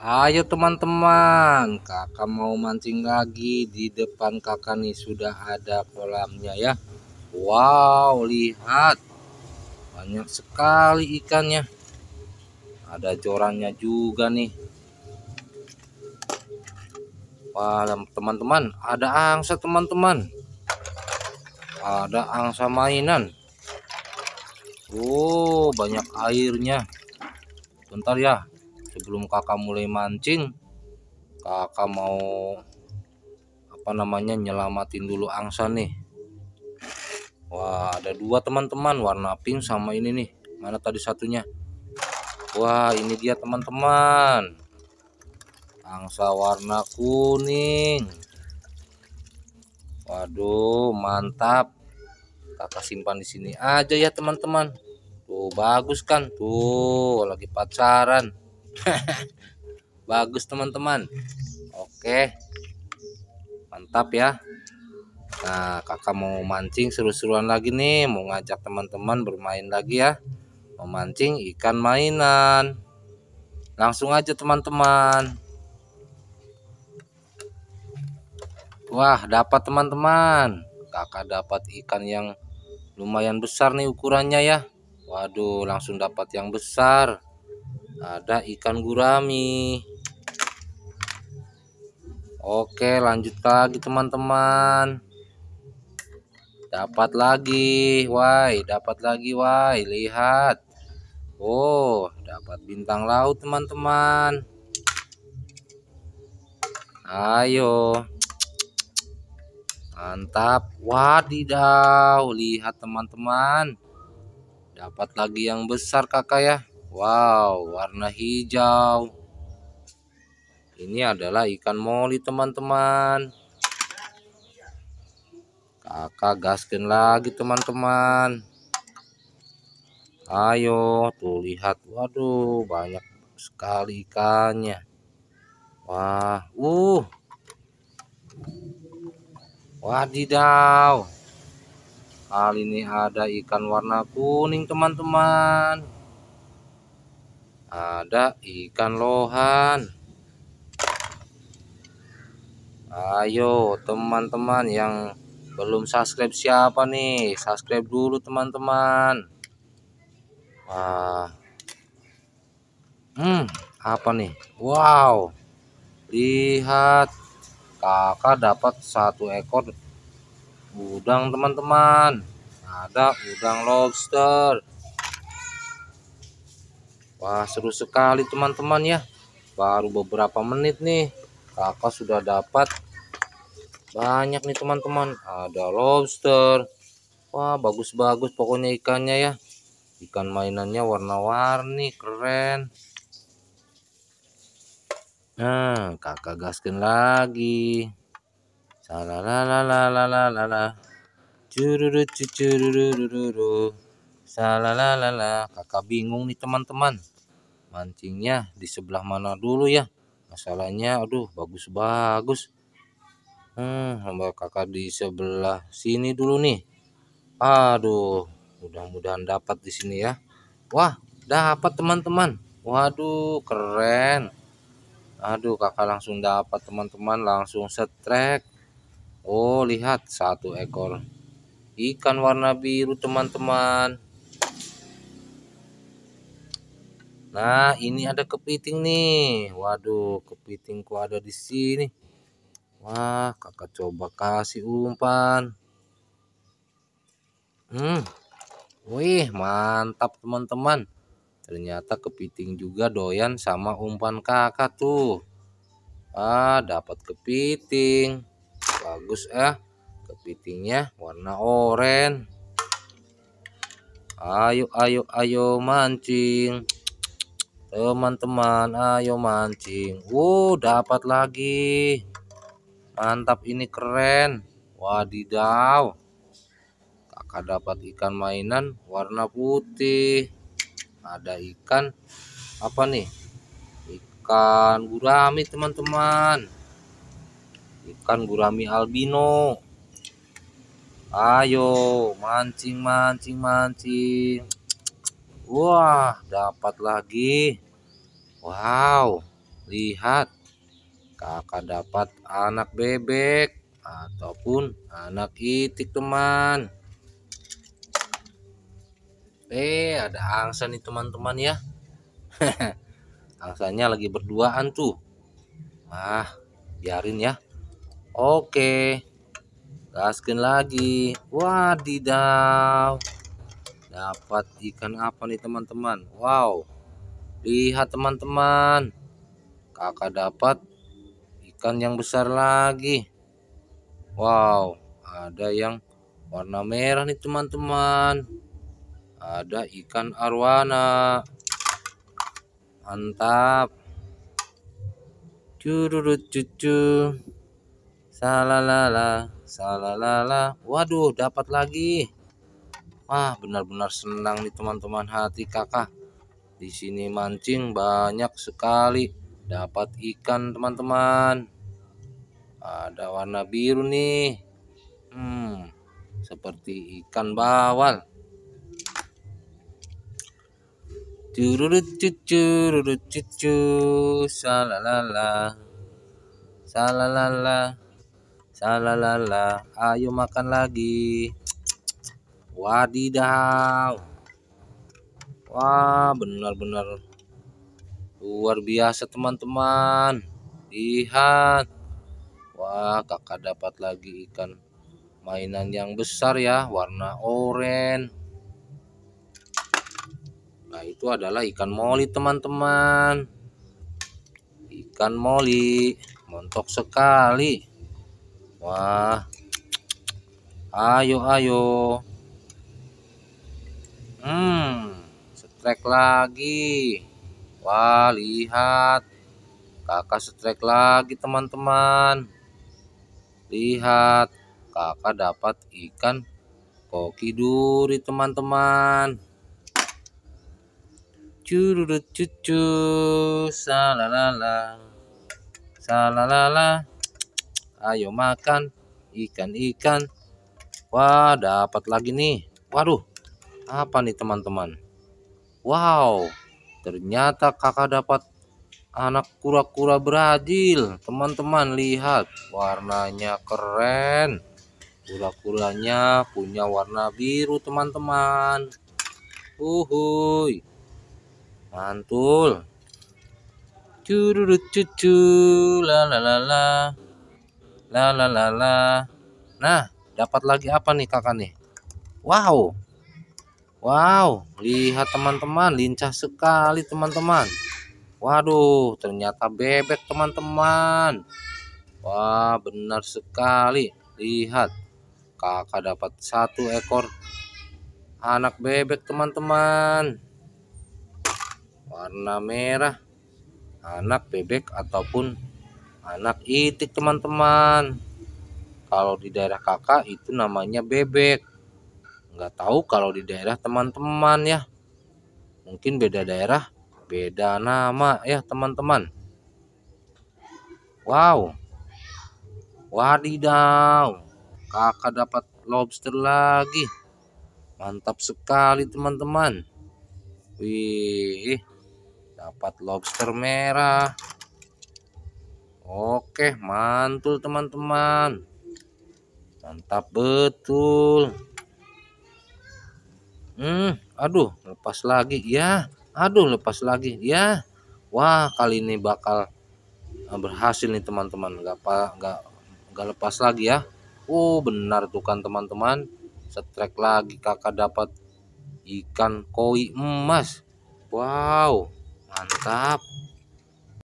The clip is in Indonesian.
Ayo teman-teman, kakak mau mancing lagi. Di depan kakak nih sudah ada kolamnya ya. Wow, lihat. Banyak sekali ikannya. Ada jorannya juga nih. Wah, teman-teman, ada angsa teman-teman. Ada angsa mainan. Oh, banyak airnya. Bentar ya, sebelum kakak mulai mancing kakak mau apa namanya nyelamatin dulu angsa nih Wah ada dua teman-teman warna pink sama ini nih mana tadi satunya Wah ini dia teman-teman angsa warna kuning Waduh mantap kakak simpan di sini aja ya teman-teman tuh bagus kan tuh lagi pacaran bagus teman-teman oke mantap ya nah kakak mau mancing seru-seruan lagi nih mau ngajak teman-teman bermain lagi ya memancing ikan mainan langsung aja teman-teman wah dapat teman-teman kakak dapat ikan yang lumayan besar nih ukurannya ya waduh langsung dapat yang besar ada ikan gurami oke lanjut lagi teman-teman dapat lagi wai dapat lagi wai lihat oh dapat bintang laut teman-teman ayo mantap wadidaw lihat teman-teman dapat lagi yang besar kakak ya Wow, warna hijau. Ini adalah ikan moli, teman-teman. Kakak gaskin lagi, teman-teman. Ayo, tuh lihat. Waduh, banyak sekali ikannya. Wah, uh. Wadidaw. Kali ini ada ikan warna kuning, teman-teman ada ikan lohan ayo teman-teman yang belum subscribe siapa nih subscribe dulu teman-teman wah hmm apa nih wow lihat kakak dapat satu ekor udang teman-teman ada udang lobster Wah seru sekali teman-teman ya Baru beberapa menit nih Kakak sudah dapat Banyak nih teman-teman Ada lobster Wah bagus-bagus pokoknya ikannya ya Ikan mainannya warna-warni Keren Nah kakak gaskin lagi la, Cururu cucururu Salalalala, kakak bingung nih teman-teman. Mancingnya di sebelah mana dulu ya? Masalahnya, aduh, bagus-bagus. Hmm, hamba kakak di sebelah sini dulu nih. Aduh, mudah-mudahan dapat di sini ya. Wah, dapat teman-teman. Waduh, keren. Aduh, kakak langsung dapat teman-teman, langsung setrek. Oh, lihat satu ekor ikan warna biru teman-teman. Nah, ini ada kepiting nih. Waduh, kepitingku ada di sini. Wah, kakak coba kasih umpan. Hmm. Wih, mantap teman-teman. Ternyata kepiting juga doyan sama umpan kakak tuh. Ah, dapat kepiting. Bagus eh. Kepitingnya warna oranye. Ayo, ayo, ayo mancing teman-teman ayo mancing uh dapat lagi mantap ini keren wadidaw kakak dapat ikan mainan warna putih ada ikan apa nih ikan gurami teman-teman ikan gurami albino ayo mancing mancing mancing Wah, dapat lagi. Wow, lihat. Kakak dapat anak bebek ataupun anak itik, teman. Eh, ada angsa nih, teman-teman ya. Angsanya lagi berduaan tuh. Wah, biarin ya. Oke. Gaskin lagi. Wadidaw dapat ikan apa nih teman-teman Wow lihat teman-teman kakak dapat ikan yang besar lagi Wow ada yang warna merah nih teman-teman ada ikan arwana mantap cururut cucu salalala salalala waduh dapat lagi Wah, benar-benar senang nih teman-teman hati kakak. Di sini mancing banyak sekali dapat ikan teman-teman. Ada warna biru nih. Hmm, seperti ikan bawal. Cururut rurut cucu salalala salalala salalala ayo makan lagi wadidaw wah benar-benar luar biasa teman-teman lihat wah kakak dapat lagi ikan mainan yang besar ya warna oranye nah itu adalah ikan moli teman-teman ikan moli montok sekali wah ayo ayo Hmm, strike lagi. Wah, lihat. Kakak strike lagi, teman-teman. Lihat, kakak dapat ikan koki duri, teman-teman. Cururut cucu, salalala. Salalala. Ayo makan ikan-ikan. Wah, dapat lagi nih. Waduh, apa nih teman-teman Wow ternyata kakak dapat anak kura-kura Brazil teman-teman lihat warnanya keren kura-kuranya punya warna biru teman-teman uhuy mantul curut cucu la la la la la la la la nah dapat lagi apa nih kakak nih wow Wow, lihat teman-teman, lincah sekali teman-teman. Waduh, ternyata bebek teman-teman. Wah, benar sekali. Lihat, kakak dapat satu ekor anak bebek teman-teman. Warna merah, anak bebek ataupun anak itik teman-teman. Kalau di daerah kakak itu namanya bebek nggak tahu kalau di daerah teman-teman ya mungkin beda daerah beda nama ya teman-teman wow wadidaw kakak dapat lobster lagi mantap sekali teman-teman wih dapat lobster merah oke mantul teman-teman mantap betul Hmm, aduh, lepas lagi. Ya, aduh, lepas lagi. Ya, wah, kali ini bakal eh, berhasil nih teman-teman. Gak, gak, gak lepas lagi ya. Oh, benar tuh kan teman-teman. Setrek lagi kakak dapat ikan koi emas. Wow, mantap.